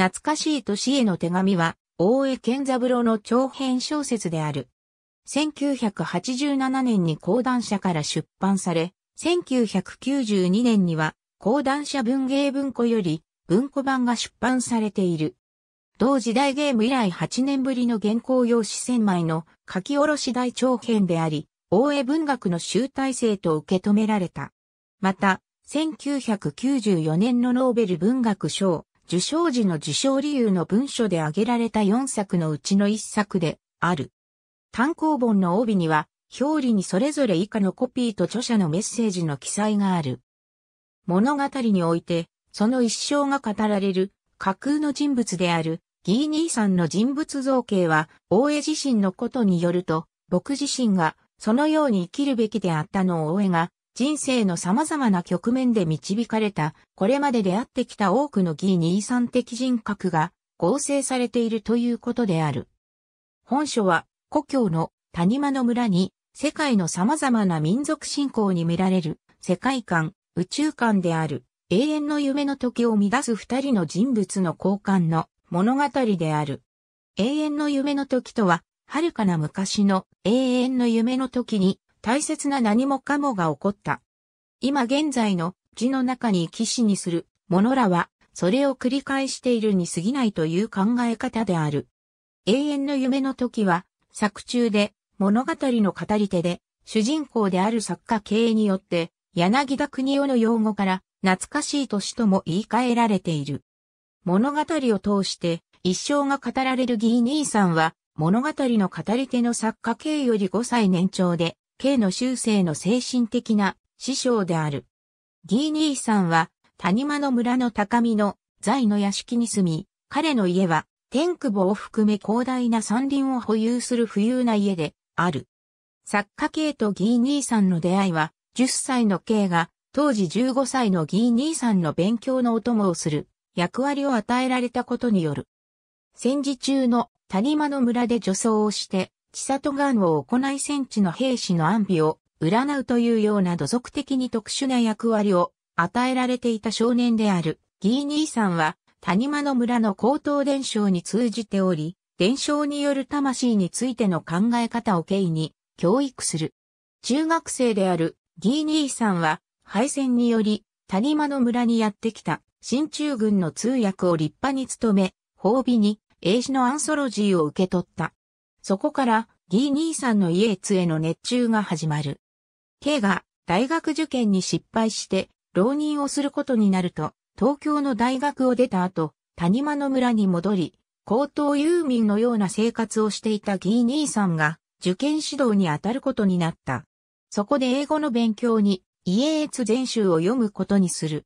懐かしい年への手紙は、大江健三郎の長編小説である。1987年に講談社から出版され、1992年には、講談社文芸文庫より、文庫版が出版されている。同時代ゲーム以来8年ぶりの原稿用紙1000枚の書き下ろし大長編であり、大江文学の集大成と受け止められた。また、1994年のノーベル文学賞、受賞時の受賞理由の文書で挙げられた4作のうちの1作である。単行本の帯には、表裏にそれぞれ以下のコピーと著者のメッセージの記載がある。物語において、その一生が語られる架空の人物であるギー兄さんの人物造形は、大江自身のことによると、僕自身がそのように生きるべきであったのを大江が人生の様々な局面で導かれた、これまで出会ってきた多くの義二三的人格が合成されているということである。本書は、故郷の谷間の村に、世界の様々な民族信仰に見られる、世界観、宇宙観である、永遠の夢の時を乱す二人の人物の交換の物語である。永遠の夢の時とは、遥かな昔の永遠の夢の時に大切な何もかもが起こった。今現在の字の中に騎士にする者らは、それを繰り返しているに過ぎないという考え方である。永遠の夢の時は、作中で、物語の語り手で、主人公である作家系によって、柳田国夫の用語から、懐かしい年とも言い換えられている。物語を通して、一生が語られるギー兄さんは、物語の語り手の作家系より5歳年長で、K の修正の精神的な師匠である。ギーニーさんは、谷間の村の高見の在の屋敷に住み、彼の家は、天久保を含め広大な山林を保有する富裕な家である。作家 K とギーニーさんの出会いは、10歳の K が、当時15歳のギー兄さんの勉強のお供をする役割を与えられたことによる。戦時中の谷間の村で助走をして千里眼を行い戦地の兵士の安否を占うというような土俗的に特殊な役割を与えられていた少年であるギー兄さんは谷間の村の高等伝承に通じており、伝承による魂についての考え方を経緯に教育する。中学生であるギー兄さんは敗戦により谷間の村にやってきた新中軍の通訳を立派に務め、褒美に英史のアンソロジーを受け取った。そこから、ギー兄さんのイエーツへの熱中が始まる。K が大学受験に失敗して、浪人をすることになると、東京の大学を出た後、谷間の村に戻り、高等遊民のような生活をしていたギー兄さんが、受験指導に当たることになった。そこで英語の勉強に、イエーツ全集を読むことにする。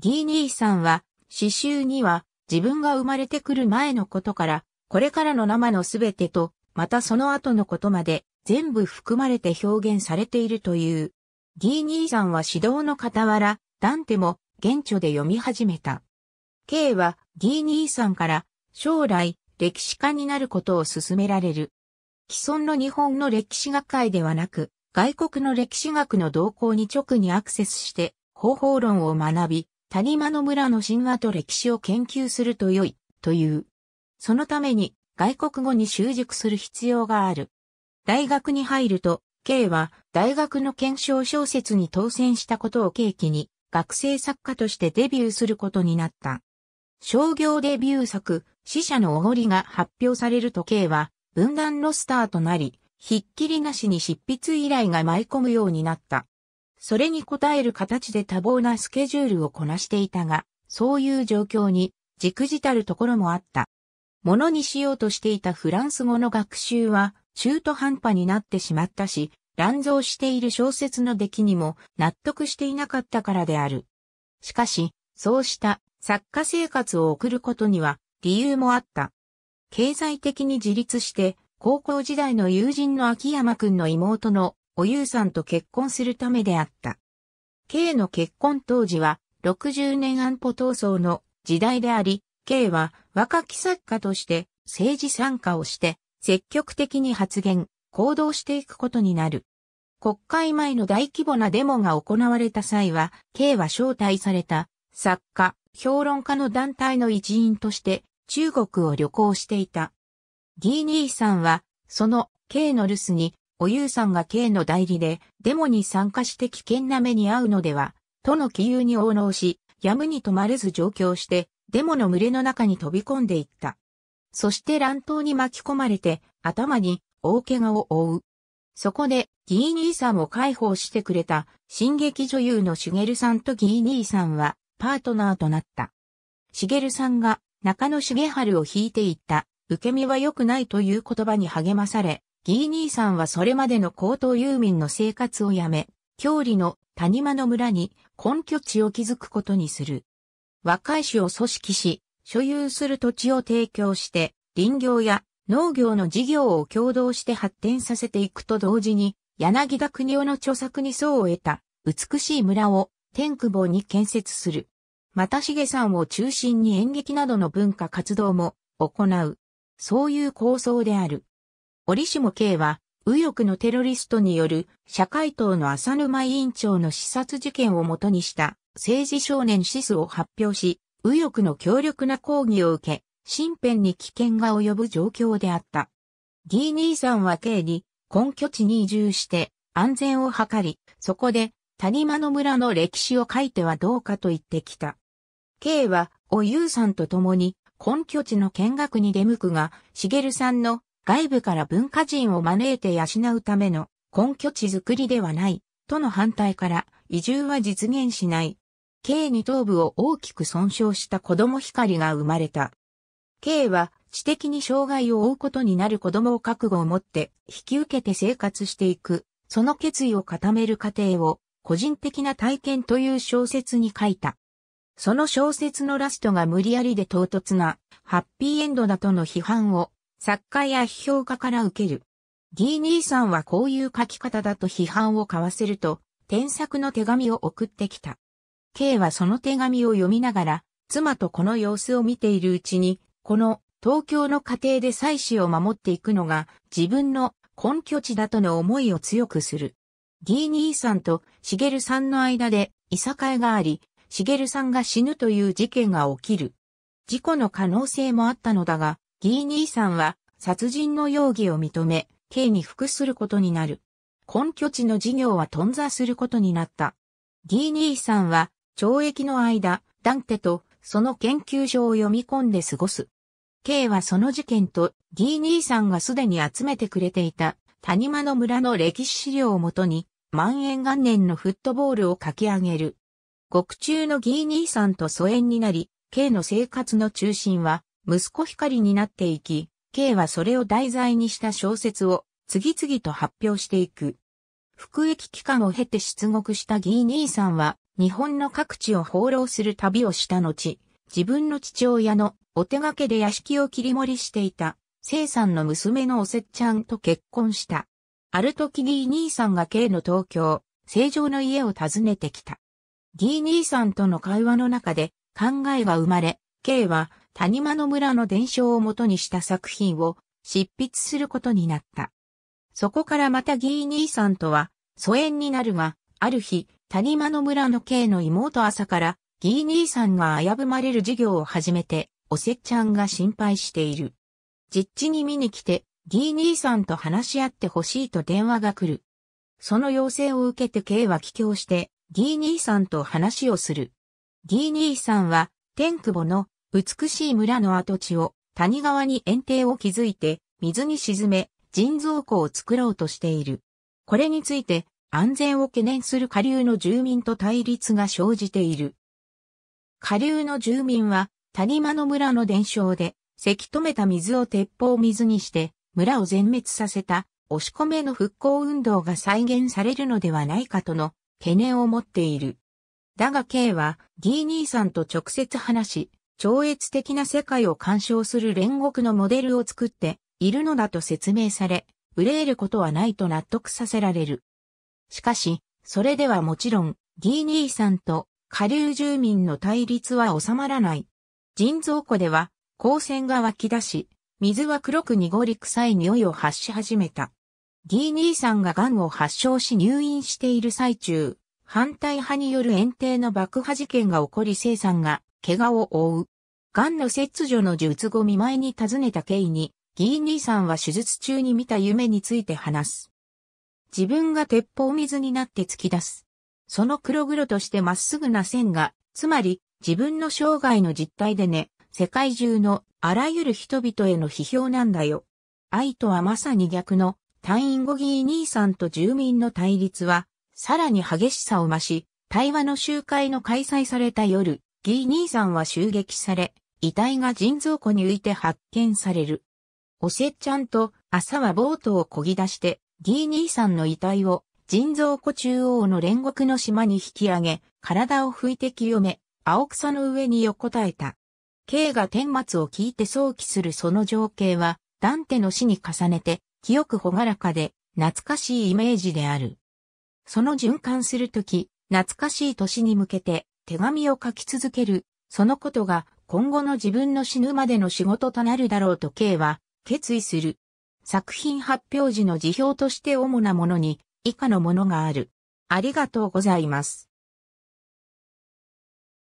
ギー兄さんは、詩集には、自分が生まれてくる前のことから、これからの生のすべてと、またその後のことまで全部含まれて表現されているという。ギー兄さんは指導の傍ら、ダンテも現著で読み始めた。K はギー兄さんから将来歴史家になることを勧められる。既存の日本の歴史学会ではなく、外国の歴史学の動向に直にアクセスして方法論を学び、谷間の村の神話と歴史を研究すると良い、という。そのために外国語に習熟する必要がある。大学に入ると、K は大学の検証小説に当選したことを契機に学生作家としてデビューすることになった。商業デビュー作、死者のおごりが発表されると K は分断のスターとなり、ひっきりなしに執筆依頼が舞い込むようになった。それに応える形で多忙なスケジュールをこなしていたが、そういう状況に、じくじたるところもあった。ものにしようとしていたフランス語の学習は中途半端になってしまったし、乱造している小説の出来にも納得していなかったからである。しかし、そうした作家生活を送ることには理由もあった。経済的に自立して、高校時代の友人の秋山くんの妹のおゆうさんと結婚するためであった。K の結婚当時は60年安保闘争の時代であり、K は若き作家として政治参加をして積極的に発言、行動していくことになる。国会前の大規模なデモが行われた際は、K は招待された作家、評論家の団体の一員として中国を旅行していた。ギーニーさんは、その K の留守に、おゆうさんが K の代理でデモに参加して危険な目に遭うのでは、との杞憂に応納し、やむに止まれず上京して、デモの群れの中に飛び込んでいった。そして乱闘に巻き込まれて、頭に大怪我を負う。そこで、ギー兄さんを介抱してくれた、進撃女優のしげるさんとギー兄さんは、パートナーとなった。しげるさんが、中野重春を引いていった、受け身は良くないという言葉に励まされ、ギー兄さんはそれまでの高等遊民の生活をやめ、郷里の谷間の村に根拠地を築くことにする。若い種を組織し、所有する土地を提供して、林業や農業の事業を共同して発展させていくと同時に、柳田国夫の著作に層を得た美しい村を天久保に建設する。又重さんを中心に演劇などの文化活動も行う。そういう構想である。折下慶は右翼のテロリストによる社会党の浅沼委員長の視察事件をもとにした政治少年シスを発表し、右翼の強力な抗議を受け、身辺に危険が及ぶ状況であった。ギーニーさんは K に根拠地に移住して安全を図り、そこで谷間の村の歴史を書いてはどうかと言ってきた。K はおゆうさんと共に根拠地の見学に出向くが、しげるさんの外部から文化人を招いて養うための根拠地づくりではない、との反対から移住は実現しない。K に頭部を大きく損傷した子供光が生まれた。K は知的に障害を負うことになる子供を覚悟を持って引き受けて生活していく、その決意を固める過程を個人的な体験という小説に書いた。その小説のラストが無理やりで唐突なハッピーエンドだとの批判を作家や批評家から受ける。ギー兄さんはこういう書き方だと批判を交わせると、添削の手紙を送ってきた。K はその手紙を読みながら、妻とこの様子を見ているうちに、この東京の家庭で妻子を守っていくのが自分の根拠地だとの思いを強くする。ギー3さんとしげるさんの間でいさかいがあり、しげるさんが死ぬという事件が起きる。事故の可能性もあったのだが、ギー兄さんは殺人の容疑を認め、刑に服することになる。根拠地の事業は頓挫することになった。ギー兄さんは懲役の間、ダンテとその研究所を読み込んで過ごす。K はその事件とギー兄さんがすでに集めてくれていた谷間の村の歴史資料をもとに万延元年のフットボールを書き上げる。獄中のギー兄さんと疎遠になり、K の生活の中心は息子光になっていき、K はそれを題材にした小説を次々と発表していく。服役期間を経て出国したギー兄さんは日本の各地を放浪する旅をした後、自分の父親のお手掛けで屋敷を切り盛りしていた、生さんの娘のおせっちゃんと結婚した。ある時ギー兄さんが K の東京、正常の家を訪ねてきた。ギー兄さんとの会話の中で考えが生まれ、K は谷間の村の伝承をもとにした作品を執筆することになった。そこからまたギー兄さんとは疎遠になるが、ある日、谷間の村のイの妹朝から、ギー兄さんが危ぶまれる事業を始めて、おせっちゃんが心配している。実地に見に来て、ギー兄さんと話し合ってほしいと電話が来る。その要請を受けて K は帰郷して、ギー兄さんと話をする。ギー兄さんは、天久保の美しい村の跡地を谷川に園庭を築いて水に沈め人造湖を作ろうとしている。これについて安全を懸念する下流の住民と対立が生じている。下流の住民は谷間の村の伝承で、せき止めた水を鉄砲水にして、村を全滅させた、押し込めの復興運動が再現されるのではないかとの懸念を持っている。だが K は、ギー兄さんと直接話し、超越的な世界を干渉する煉獄のモデルを作っているのだと説明され、憂えることはないと納得させられる。しかし、それではもちろん、ギー兄さんと下流住民の対立は収まらない。人造湖では、光線が湧き出し、水は黒く濁り臭い匂いを発し始めた。ギー兄さんが癌を発症し入院している最中、反対派による園庭の爆破事件が起こり生産が怪我を負う。癌の切除の術後見舞いに尋ねたケイに、ギー兄さんは手術中に見た夢について話す。自分が鉄砲水になって突き出す。その黒々としてまっすぐな線が、つまり自分の生涯の実態でね、世界中のあらゆる人々への批評なんだよ。愛とはまさに逆の、退院後ギー兄さんと住民の対立は、さらに激しさを増し、対話の集会の開催された夜、ギー兄さんは襲撃され、遺体が腎臓庫に浮いて発見される。おせっちゃんと朝はボートを漕ぎ出して、ギー兄さんの遺体を腎臓庫中央の煉獄の島に引き上げ、体を拭いて清め、青草の上に横たえた。K が天末を聞いて想起するその情景は、ダンテの死に重ねて、清くほがらかで、懐かしいイメージである。その循環するとき、懐かしい年に向けて、手紙を書き続ける、そのことが今後の自分の死ぬまでの仕事となるだろうと K は決意する。作品発表時の辞表として主なものに以下のものがある。ありがとうございます。